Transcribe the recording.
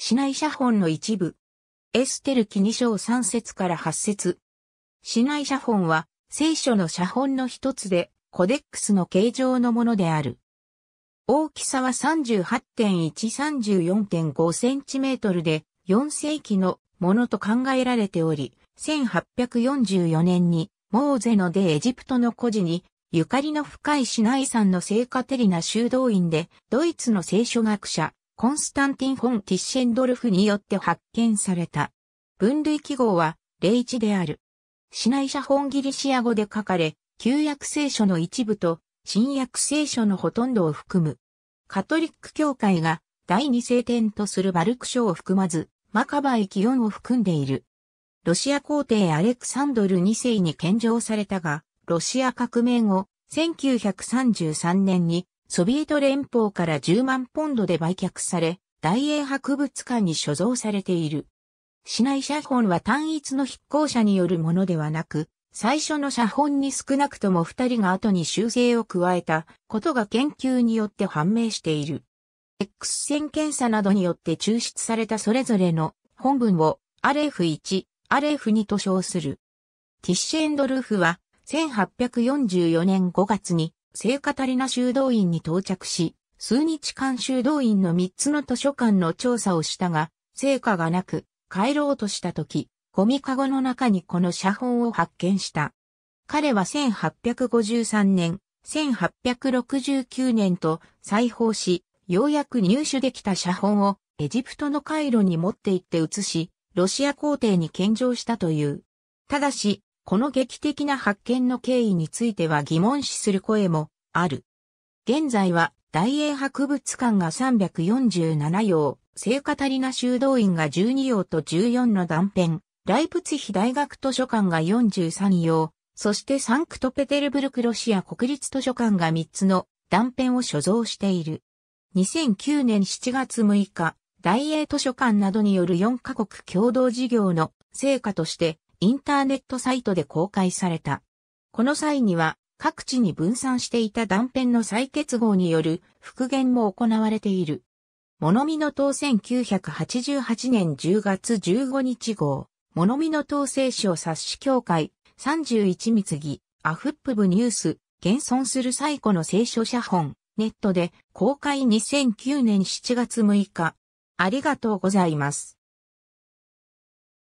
市内写本の一部。エステル記2章3節から8節市内写本は、聖書の写本の一つで、コデックスの形状のものである。大きさは38.134.5センチメートルで、4世紀のものと考えられており、1844年に、モーゼのでエジプトの孤児に、ゆかりの深い市内山の聖カテリナ修道院で、ドイツの聖書学者、コンスタンティン・フォン・ティッシェンドルフによって発見された。分類記号は、例1である。市内社写本ギリシア語で書かれ、旧約聖書の一部と、新約聖書のほとんどを含む。カトリック教会が第二聖典とするバルク書を含まず、マカバイ・キヨンを含んでいる。ロシア皇帝アレクサンドル2世に献上されたが、ロシア革命後、1933年にソビエト連邦から10万ポンドで売却され、大英博物館に所蔵されている。市内写本は単一の筆行者によるものではなく、最初の写本に少なくとも二人が後に修正を加えたことが研究によって判明している。X 線検査などによって抽出されたそれぞれの本文を RF1、RF2 と称する。ティッシェンドルフは1844年5月に聖カタリナ修道院に到着し、数日間修道院の3つの図書館の調査をしたが、成果がなく、帰ろうとした時、ゴミカゴの中にこの写本を発見した。彼は1853年、1869年と裁縫し、ようやく入手できた写本をエジプトのカイロに持って行って写し、ロシア皇帝に献上したという。ただし、この劇的な発見の経緯については疑問視する声もある。現在は大英博物館が347用、聖カタリナ修道院が12用と14の断片、ライプツヒ大学図書館が43用、そしてサンクトペテルブルクロシア国立図書館が3つの断片を所蔵している。2009年7月6日、大英図書館などによる4カ国共同事業の成果としてインターネットサイトで公開された。この際には各地に分散していた断片の再結合による復元も行われている。ノ見の党1988年10月15日号、ノミの党聖書冊子協会31貢アフップ部ニュース、現存する最古の聖書写本、ネットで公開2009年7月6日。ありがとうございます。